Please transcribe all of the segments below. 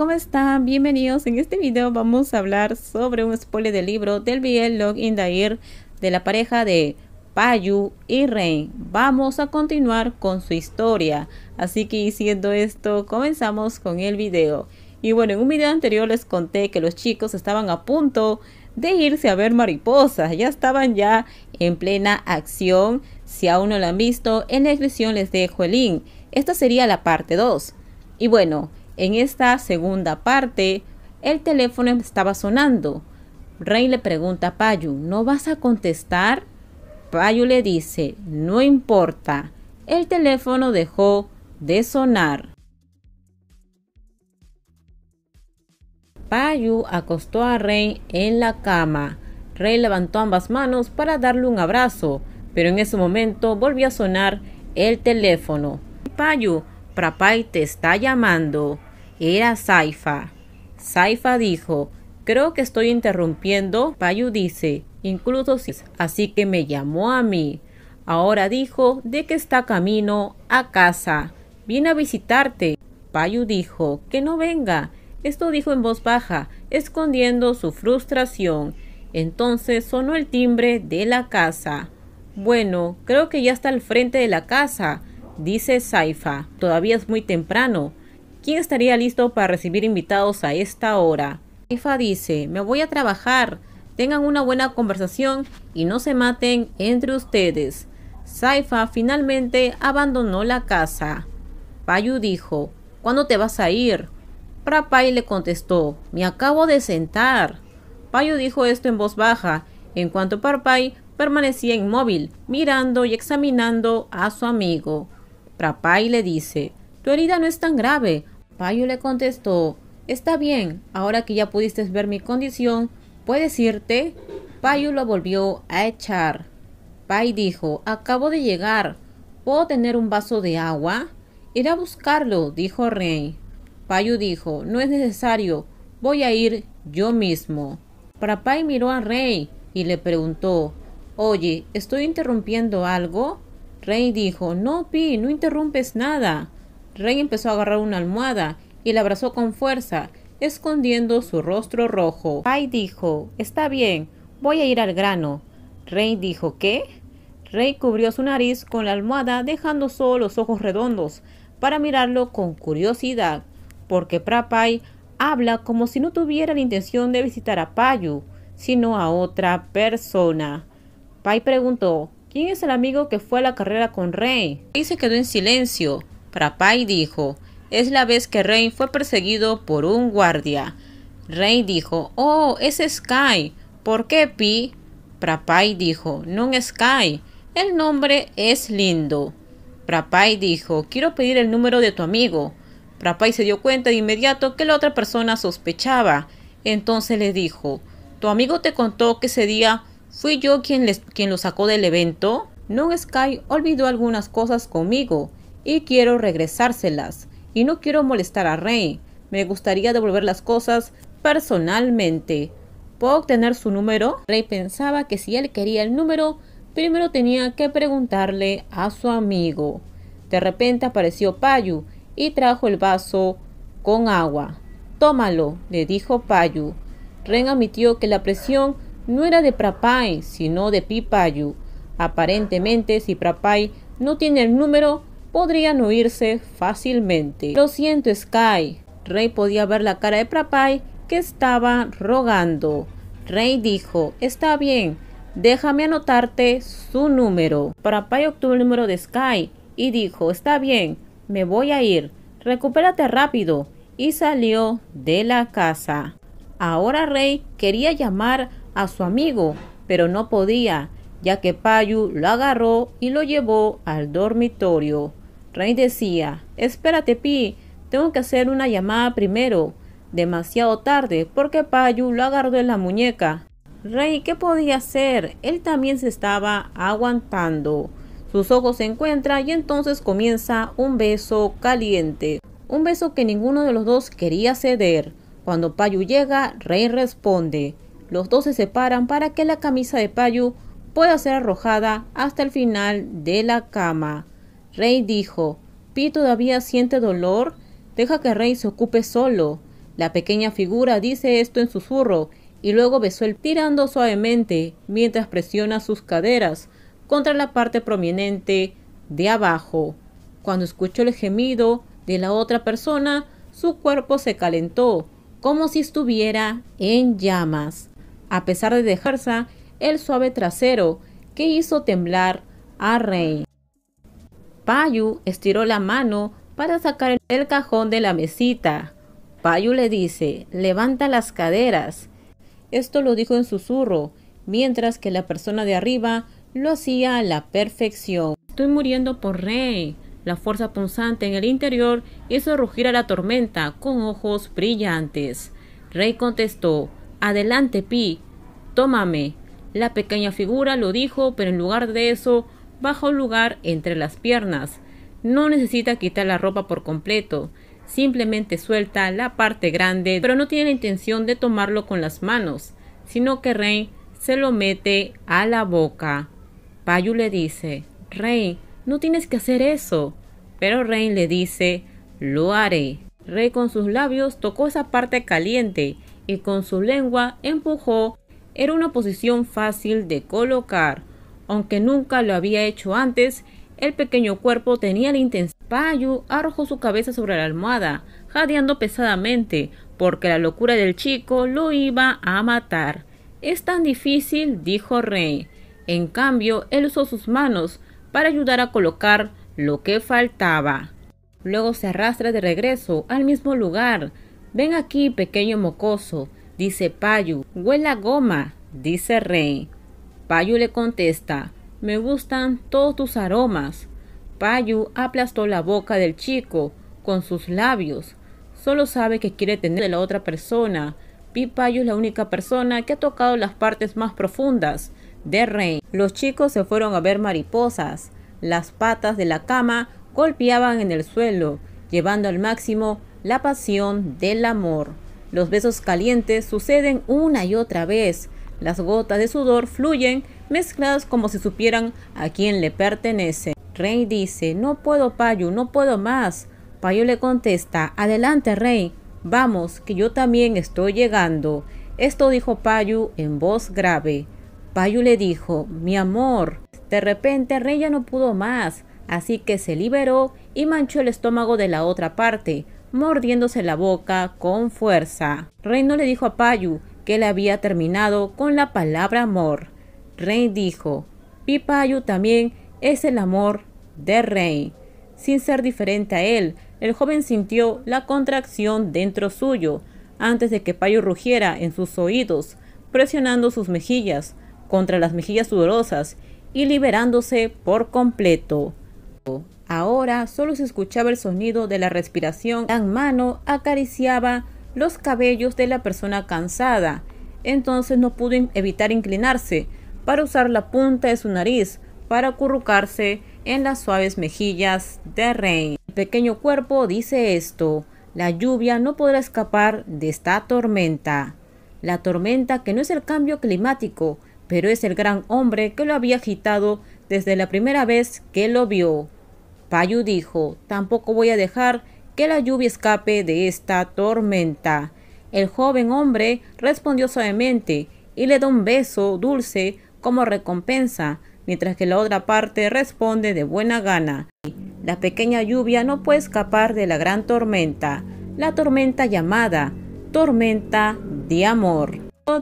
¿Cómo están? Bienvenidos. En este video vamos a hablar sobre un spoiler del libro del BL Log in Dair de la pareja de Payu y Ren. Vamos a continuar con su historia. Así que diciendo esto, comenzamos con el video. Y bueno, en un video anterior les conté que los chicos estaban a punto de irse a ver mariposas. Ya estaban ya en plena acción. Si aún no lo han visto, en la descripción les dejo el link. Esta sería la parte 2. Y bueno, en esta segunda parte, el teléfono estaba sonando. Rey le pregunta a Payu, ¿no vas a contestar? Payu le dice, no importa. El teléfono dejó de sonar. Payu acostó a Rey en la cama. Rey levantó ambas manos para darle un abrazo, pero en ese momento volvió a sonar el teléfono. Payu, Prapai te está llamando. Era Saifa. Saifa dijo, creo que estoy interrumpiendo. Payu dice, incluso si... Así que me llamó a mí. Ahora dijo de que está camino a casa. Viene a visitarte. Payu dijo, que no venga. Esto dijo en voz baja, escondiendo su frustración. Entonces sonó el timbre de la casa. Bueno, creo que ya está al frente de la casa, dice Saifa. Todavía es muy temprano. ¿Quién estaría listo para recibir invitados a esta hora? Saifa dice, me voy a trabajar. Tengan una buena conversación y no se maten entre ustedes. Saifa finalmente abandonó la casa. Payu dijo, ¿cuándo te vas a ir? Prapai le contestó, me acabo de sentar. Payu dijo esto en voz baja, en cuanto Prapai permanecía inmóvil, mirando y examinando a su amigo. Prapai le dice, tu herida no es tan grave. Payo le contestó, Está bien, ahora que ya pudiste ver mi condición, puedes irte. Payo lo volvió a echar. Pai dijo, Acabo de llegar. ¿Puedo tener un vaso de agua? Iré a buscarlo, dijo Rey. Payo dijo, No es necesario, voy a ir yo mismo. Pay miró a Rey y le preguntó, Oye, ¿estoy interrumpiendo algo? Rey dijo, No, Pi, no interrumpes nada. Rey empezó a agarrar una almohada y la abrazó con fuerza, escondiendo su rostro rojo. Pai dijo, está bien, voy a ir al grano. Rey dijo, ¿qué? Rey cubrió su nariz con la almohada dejando solo los ojos redondos para mirarlo con curiosidad, porque Prapai habla como si no tuviera la intención de visitar a Payu, sino a otra persona. Pai preguntó, ¿quién es el amigo que fue a la carrera con Rey? Rey se quedó en silencio, Prapai dijo, es la vez que Rey fue perseguido por un guardia. Rey dijo, oh, es Sky. ¿Por qué Pi? Prapai dijo, no Sky. El nombre es lindo. Prapai dijo, quiero pedir el número de tu amigo. Prapai se dio cuenta de inmediato que la otra persona sospechaba. Entonces le dijo, ¿tu amigo te contó que ese día fui yo quien, quien lo sacó del evento? No Sky olvidó algunas cosas conmigo y quiero regresárselas. Y no quiero molestar a Rey. Me gustaría devolver las cosas personalmente. ¿Puedo obtener su número? Rey pensaba que si él quería el número, primero tenía que preguntarle a su amigo. De repente apareció Payu y trajo el vaso con agua. Tómalo, le dijo Payu. Ren admitió que la presión no era de Prapai, sino de Pipayu. Aparentemente, si Prapai no tiene el número, podrían huirse fácilmente. Lo siento, Sky. Rey podía ver la cara de Prapai que estaba rogando. Rey dijo, está bien, déjame anotarte su número. Prapai obtuvo el número de Sky y dijo, está bien, me voy a ir, recupérate rápido. Y salió de la casa. Ahora Rey quería llamar a su amigo, pero no podía, ya que Payu lo agarró y lo llevó al dormitorio. Rey decía, espérate Pi, tengo que hacer una llamada primero. Demasiado tarde, porque Payu lo agarró en la muñeca. Rey, ¿qué podía hacer? Él también se estaba aguantando. Sus ojos se encuentran y entonces comienza un beso caliente. Un beso que ninguno de los dos quería ceder. Cuando Payu llega, Rey responde. Los dos se separan para que la camisa de Payu pueda ser arrojada hasta el final de la cama. Rey dijo, Pi todavía siente dolor, deja que Rey se ocupe solo. La pequeña figura dice esto en susurro y luego besó el tirando suavemente mientras presiona sus caderas contra la parte prominente de abajo. Cuando escuchó el gemido de la otra persona, su cuerpo se calentó, como si estuviera en llamas. A pesar de dejarse el suave trasero que hizo temblar a Rey. Payu estiró la mano para sacar el cajón de la mesita. Payu le dice, levanta las caderas. Esto lo dijo en susurro, mientras que la persona de arriba lo hacía a la perfección. Estoy muriendo por Rey. La fuerza punzante en el interior hizo rugir a la tormenta con ojos brillantes. Rey contestó, adelante, Pi, tómame. La pequeña figura lo dijo, pero en lugar de eso bajo lugar entre las piernas. No necesita quitar la ropa por completo, simplemente suelta la parte grande, pero no tiene la intención de tomarlo con las manos, sino que Rey se lo mete a la boca. Payu le dice, Rey, no tienes que hacer eso. Pero Rey le dice, lo haré. Rey con sus labios tocó esa parte caliente y con su lengua empujó. Era una posición fácil de colocar. Aunque nunca lo había hecho antes, el pequeño cuerpo tenía la intención. Payu arrojó su cabeza sobre la almohada, jadeando pesadamente, porque la locura del chico lo iba a matar. Es tan difícil, dijo Rey. En cambio, él usó sus manos para ayudar a colocar lo que faltaba. Luego se arrastra de regreso al mismo lugar. Ven aquí, pequeño mocoso, dice Payu. Huela goma, dice Rey. Payu le contesta, me gustan todos tus aromas. Payu aplastó la boca del chico con sus labios. Solo sabe que quiere tener de la otra persona. Pipayu es la única persona que ha tocado las partes más profundas de Rey. Los chicos se fueron a ver mariposas. Las patas de la cama golpeaban en el suelo, llevando al máximo la pasión del amor. Los besos calientes suceden una y otra vez, las gotas de sudor fluyen mezcladas como si supieran a quién le pertenece. Rey dice, no puedo, Payu, no puedo más. Payu le contesta, adelante, Rey, vamos, que yo también estoy llegando. Esto dijo Payu en voz grave. Payu le dijo, mi amor. De repente Rey ya no pudo más, así que se liberó y manchó el estómago de la otra parte, mordiéndose la boca con fuerza. Rey no le dijo a Payu, que le había terminado con la palabra amor. Rey dijo, Pipayu también es el amor de Rey. Sin ser diferente a él, el joven sintió la contracción dentro suyo antes de que Payo rugiera en sus oídos, presionando sus mejillas contra las mejillas sudorosas y liberándose por completo. Ahora solo se escuchaba el sonido de la respiración. La mano acariciaba los cabellos de la persona cansada. Entonces no pudo evitar inclinarse para usar la punta de su nariz para acurrucarse en las suaves mejillas de rey El pequeño cuerpo dice esto, la lluvia no podrá escapar de esta tormenta. La tormenta que no es el cambio climático, pero es el gran hombre que lo había agitado desde la primera vez que lo vio. Payu dijo, tampoco voy a dejar que la lluvia escape de esta tormenta. El joven hombre respondió suavemente y le da un beso dulce como recompensa, mientras que la otra parte responde de buena gana. La pequeña lluvia no puede escapar de la gran tormenta, la tormenta llamada tormenta de amor.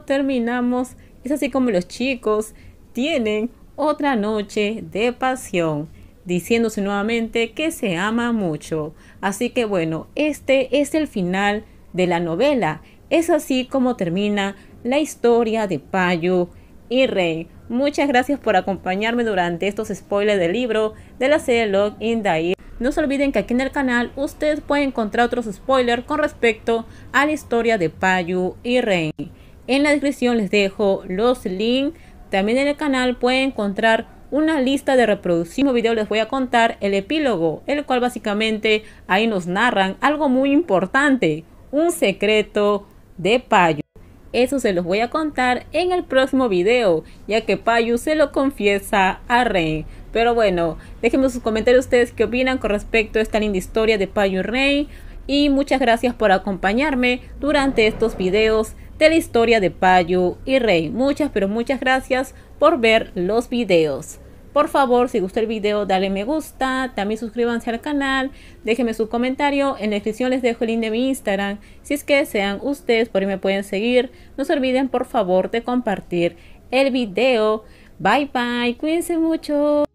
terminamos, es así como los chicos tienen otra noche de pasión diciéndose nuevamente que se ama mucho. Así que bueno, este es el final de la novela. Es así como termina la historia de Payu y Rey. Muchas gracias por acompañarme durante estos spoilers del libro de la serie Log in No se olviden que aquí en el canal ustedes pueden encontrar otros spoilers con respecto a la historia de Payu y Rey. En la descripción les dejo los links. También en el canal pueden encontrar una lista de reproducción. En video les voy a contar el epílogo, el cual básicamente ahí nos narran algo muy importante, un secreto de Payu. Eso se los voy a contar en el próximo video, ya que Payu se lo confiesa a Rey. Pero bueno, déjenme sus comentarios ustedes qué opinan con respecto a esta linda historia de Payu y Rey. Y muchas gracias por acompañarme durante estos videos de la historia de Payu y Rey. Muchas, pero muchas gracias por ver los videos. Por favor, si gustó el video, dale me gusta, también suscríbanse al canal, déjenme su comentario, en la descripción les dejo el link de mi Instagram, si es que sean ustedes, por ahí me pueden seguir, no se olviden por favor de compartir el video, bye bye, cuídense mucho.